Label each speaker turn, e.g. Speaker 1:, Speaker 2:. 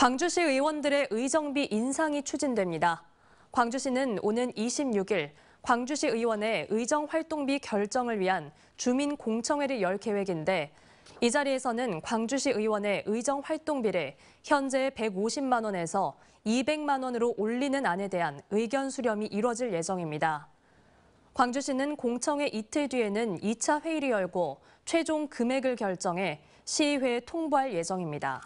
Speaker 1: 광주시 의원들의 의정비 인상이 추진됩니다. 광주시는 오는 26일 광주시 의원의 의정활동비 결정을 위한 주민공청회를 열 계획인데 이 자리에서는 광주시 의원의 의정활동비를 현재 150만 원에서 200만 원으로 올리는 안에 대한 의견 수렴이 이뤄질 예정입니다. 광주시는 공청회 이틀 뒤에는 2차 회의를 열고 최종 금액을 결정해 시의회에 통보할 예정입니다.